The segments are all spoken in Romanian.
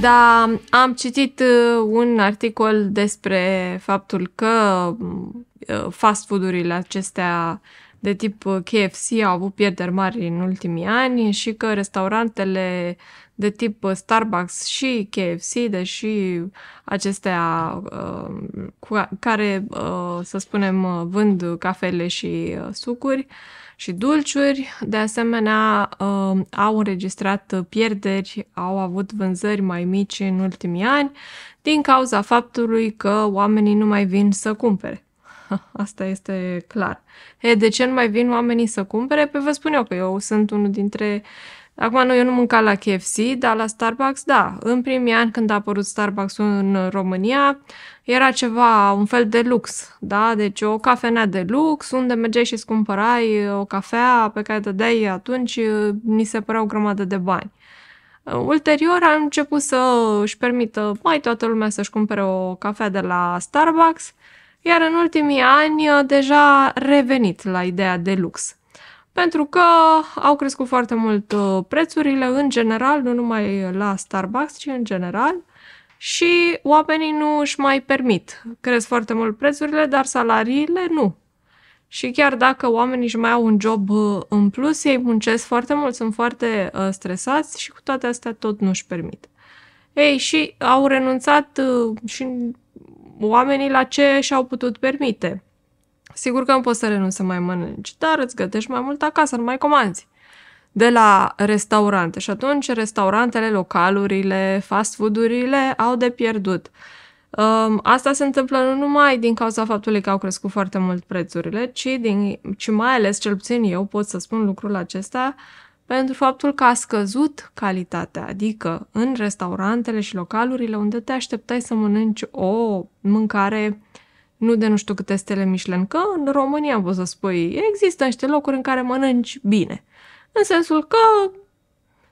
Da, am citit uh, un articol despre faptul că mm, uh, fast food-urile acestea de tip uh, KFC au avut pierderi mari în ultimii ani și că restaurantele de tip uh, Starbucks și KFC, deși acestea uh, care, uh, să spunem, uh, vând cafele și sucuri și dulciuri, de asemenea, uh, au înregistrat pierderi, au avut vânzări mai mici în ultimii ani, din cauza faptului că oamenii nu mai vin să cumpere. Asta este clar. E, de ce nu mai vin oamenii să cumpere? Pe păi vă spun eu că eu sunt unul dintre... Acum, nu, eu nu mânca la KFC, dar la Starbucks, da. În primii ani, când a apărut starbucks în România, era ceva, un fel de lux, da? Deci o cafenea de lux, unde mergeai și îți cumpărai uh, o cafea pe care dădeai atunci, uh, ni se părea o grămadă de bani. Uh, ulterior am început să își permită mai toată lumea să-și cumpere o cafea de la Starbucks iar în ultimii ani uh, deja a revenit la ideea de lux. Pentru că au crescut foarte mult uh, prețurile, în general, nu numai la Starbucks, ci în general, și oamenii nu își mai permit. Cresc foarte mult prețurile, dar salariile nu. Și chiar dacă oamenii își mai au un job uh, în plus, ei muncesc foarte mult, sunt foarte stresați și cu toate astea tot nu își permit. Ei, și au renunțat și oamenii la ce și-au putut permite. Sigur că nu poți să renunți să mai mănânci, dar îți gătești mai mult acasă, nu mai comanzi. De la restaurante. Și atunci restaurantele, localurile, fast foodurile au de pierdut. Um, asta se întâmplă nu numai din cauza faptului că au crescut foarte mult prețurile, ci, din, ci mai ales, cel puțin eu pot să spun lucrul acesta, pentru faptul că a scăzut calitatea, adică în restaurantele și localurile unde te așteptai să mănânci o mâncare nu de nu știu câte stele Michelin, că în România poți să spui, există niște locuri în care mănânci bine. În sensul că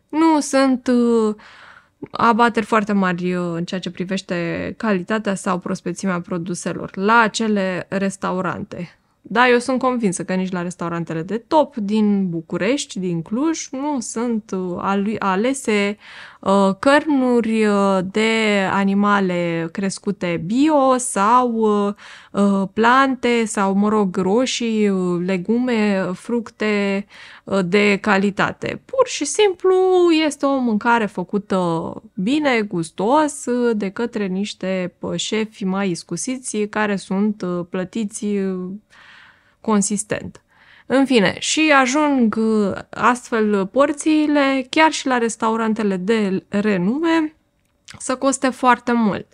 nu sunt uh, abateri foarte mari uh, în ceea ce privește calitatea sau prospețimea produselor la acele restaurante. Da, eu sunt convinsă că nici la restaurantele de top din București, din Cluj, nu sunt uh, alese uh, cărnuri uh, de animale crescute bio sau plante sau, mă rog, roșii, legume, fructe de calitate. Pur și simplu este o mâncare făcută bine, gustos, de către niște șefi mai iscusiți care sunt plătiți consistent. În fine, și ajung uh, astfel porțiile chiar și la restaurantele de renume să coste foarte mult.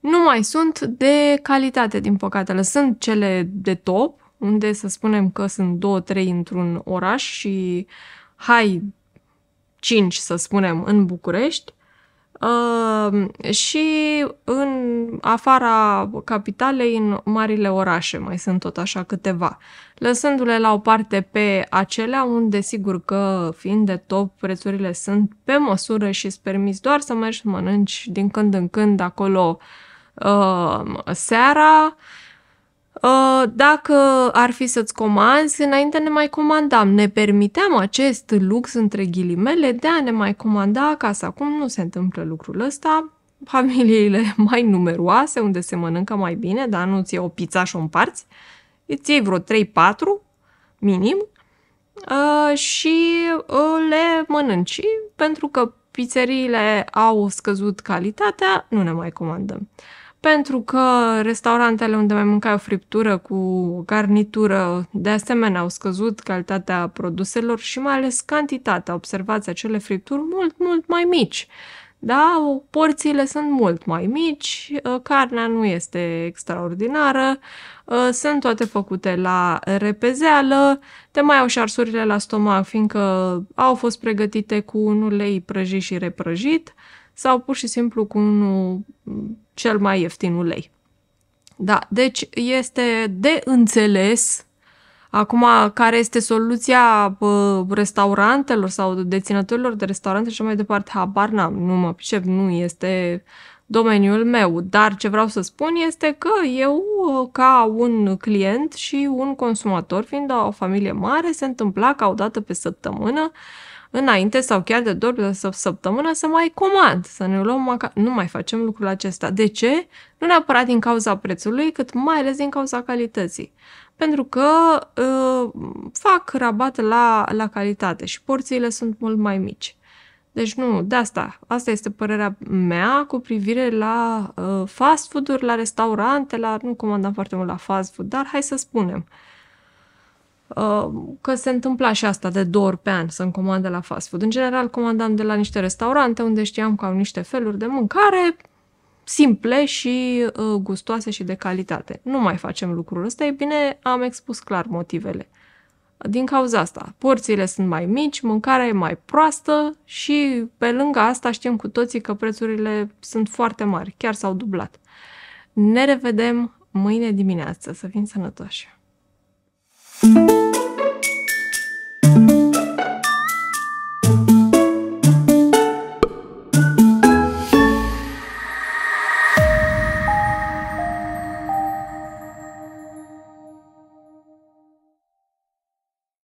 Nu mai sunt de calitate, din păcatele. Sunt cele de top, unde să spunem că sunt 2-3 într-un oraș și hai 5, să spunem, în București, și în afara capitalei, în marile orașe, mai sunt tot așa câteva, lăsându-le la o parte pe acelea unde, sigur că, fiind de top, prețurile sunt pe măsură și îți permis doar să mergi să mănânci din când în când acolo uh, seara, uh, Uh, dacă ar fi să-ți comanzi, înainte ne mai comandam. Ne permiteam acest lux, între ghilimele, de a ne mai comanda acasă. Acum nu se întâmplă lucrul ăsta. Familiile mai numeroase, unde se mănâncă mai bine, dar nu ți iei o pizza și o împarți, îți iei vreo 3-4, minim, uh, și uh, le mănânci. Pentru că pizzeriile au scăzut calitatea, nu ne mai comandăm pentru că restaurantele unde mai mâncai o friptură cu garnitură, de asemenea, au scăzut calitatea produselor și mai ales cantitatea. Observați acele fripturi mult, mult mai mici. Da, porțiile sunt mult mai mici, ă, carnea nu este extraordinară, ă, sunt toate făcute la repezeală, te mai au șarsurile arsurile la stomac, fiindcă au fost pregătite cu un ulei prăjit și reprăjit sau pur și simplu cu unul cel mai ieftin ulei. Da, deci este de înțeles acum care este soluția bă, restaurantelor sau deținătorilor de restaurante și mai departe, habar n-am, nu mă pricep, nu este domeniul meu, dar ce vreau să spun este că eu, ca un client și un consumator, fiind o familie mare, se întâmpla ca o dată pe săptămână înainte sau chiar de două sau săptămână să mai comand, să ne luăm maca- Nu mai facem lucrul acesta. De ce? Nu neapărat din cauza prețului, cât mai ales din cauza calității. Pentru că uh, fac rabat la, la calitate și porțiile sunt mult mai mici. Deci nu, de asta, asta este părerea mea cu privire la uh, fast food-uri, la restaurante, la, nu comandam foarte mult la fast food, dar hai să spunem. Uh, Uh, că se întâmpla și asta de două ori pe an să-mi comand de la fast food. În general, comandam de la niște restaurante unde știam că au niște feluri de mâncare simple și uh, gustoase și de calitate. Nu mai facem lucrul ăsta, e bine, am expus clar motivele. Din cauza asta, porțiile sunt mai mici, mâncarea e mai proastă și pe lângă asta știm cu toții că prețurile sunt foarte mari, chiar s-au dublat. Ne revedem mâine dimineață, să fim sănătoși! thank you